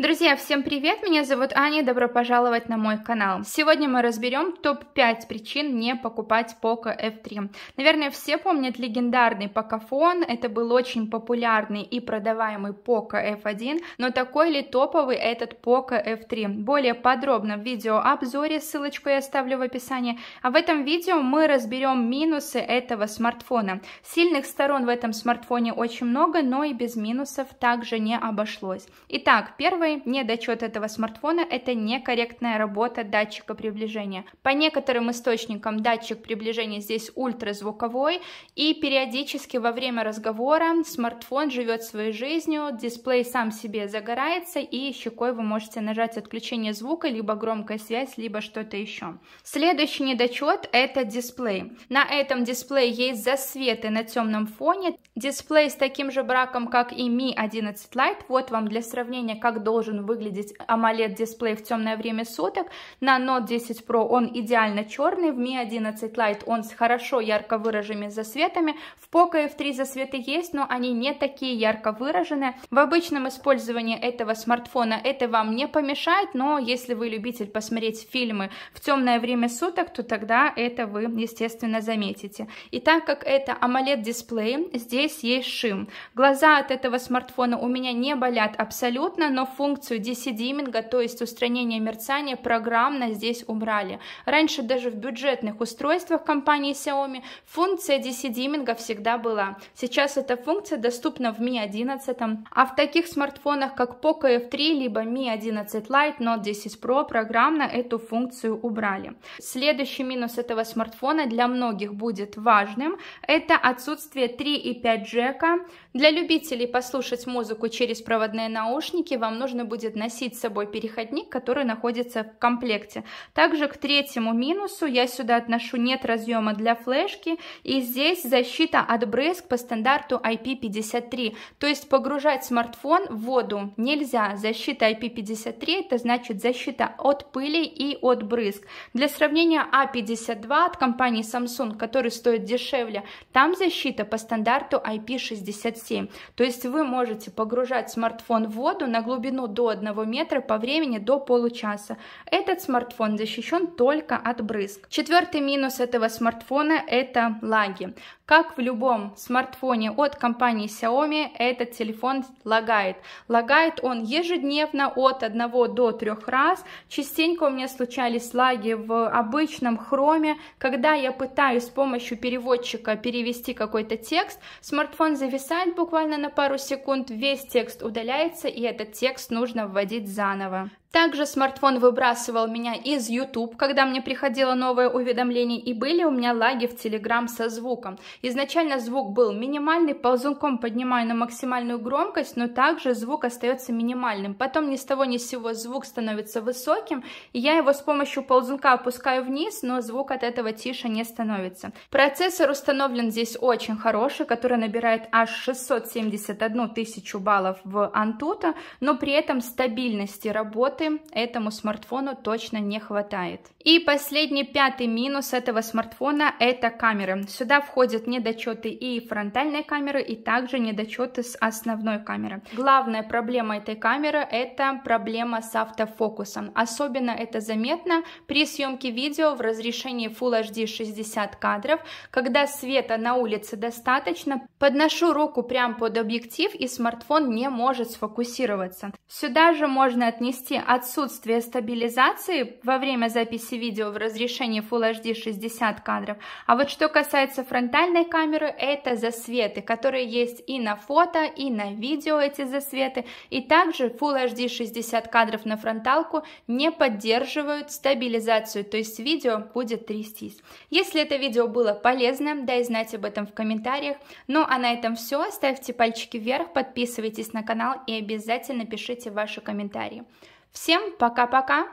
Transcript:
Друзья, всем привет! Меня зовут Аня, добро пожаловать на мой канал. Сегодня мы разберем топ-5 причин не покупать Poco F3. Наверное, все помнят легендарный Покафон, это был очень популярный и продаваемый Poco F1, но такой ли топовый этот Poco F3? Более подробно в видеообзоре, ссылочку я оставлю в описании, а в этом видео мы разберем минусы этого смартфона. Сильных сторон в этом смартфоне очень много, но и без минусов также не обошлось. Итак, первое Первый недочет этого смартфона – это некорректная работа датчика приближения. По некоторым источникам датчик приближения здесь ультразвуковой, и периодически во время разговора смартфон живет своей жизнью, дисплей сам себе загорается, и щекой вы можете нажать отключение звука, либо громкая связь, либо что-то еще. Следующий недочет – это дисплей. На этом дисплее есть засветы на темном фоне. Дисплей с таким же браком, как и Mi 11 Lite. Вот вам для сравнения, как должен выглядеть AMOLED-дисплей в темное время суток. На Note 10 Pro он идеально черный, в Mi 11 Lite он с хорошо ярко выраженными засветами. В Poco F3 засветы есть, но они не такие ярко выражены. В обычном использовании этого смартфона это вам не помешает, но если вы любитель посмотреть фильмы в темное время суток, то тогда это вы, естественно, заметите. И так как это AMOLED-дисплей, здесь есть шим. Глаза от этого смартфона у меня не болят абсолютно, но функцию десидиминга, то есть устранение мерцания, программно здесь убрали. Раньше даже в бюджетных устройствах компании Xiaomi функция десидиминга всегда была. Сейчас эта функция доступна в Mi 11, а в таких смартфонах, как Poco F3, либо Mi 11 Lite, Note 10 Pro, программно эту функцию убрали. Следующий минус этого смартфона для многих будет важным, это отсутствие 3,5 джека. Для любителей послушать музыку через проводные наушники вам нужно можно будет носить с собой переходник, который находится в комплекте. Также к третьему минусу я сюда отношу нет разъема для флешки, и здесь защита от брызг по стандарту IP53, то есть погружать смартфон в воду нельзя. Защита IP53 это значит защита от пыли и от брызг. Для сравнения A52 от компании Samsung, который стоит дешевле, там защита по стандарту IP67. То есть вы можете погружать смартфон в воду на глубину длину до 1 метра по времени до получаса. Этот смартфон защищен только от брызг. Четвертый минус этого смартфона – это лаги. Как в любом смартфоне от компании Xiaomi, этот телефон лагает. Лагает он ежедневно от 1 до 3 раз. Частенько у меня случались лаги в обычном хроме. Когда я пытаюсь с помощью переводчика перевести какой-то текст, смартфон зависает буквально на пару секунд, весь текст удаляется и этот текст нужно вводить заново. Также смартфон выбрасывал меня из YouTube, когда мне приходило новое уведомление, и были у меня лаги в Telegram со звуком. Изначально звук был минимальный, ползунком поднимаю на максимальную громкость, но также звук остается минимальным. Потом ни с того ни с сего звук становится высоким, и я его с помощью ползунка опускаю вниз, но звук от этого тише не становится. Процессор установлен здесь очень хороший, который набирает аж 671 тысячу баллов в Antutu, но при этом стабильности работы работы этому смартфону точно не хватает. И последний пятый минус этого смартфона это камеры. Сюда входят недочеты и фронтальной камеры, и также недочеты с основной камеры. Главная проблема этой камеры это проблема с автофокусом. Особенно это заметно при съемке видео в разрешении Full HD 60 кадров, когда света на улице достаточно. Подношу руку прямо под объектив и смартфон не может сфокусироваться. Сюда же можно отнести отсутствие стабилизации во время записи видео в разрешении Full HD 60 кадров. А вот что касается фронтальной камеры, это засветы, которые есть и на фото, и на видео эти засветы. И также Full HD 60 кадров на фронталку не поддерживают стабилизацию, то есть видео будет трястись. Если это видео было полезным, дай знать об этом в комментариях. Ну а на этом все. Ставьте пальчики вверх, подписывайтесь на канал и обязательно пишите ваши комментарии. Всем пока-пока!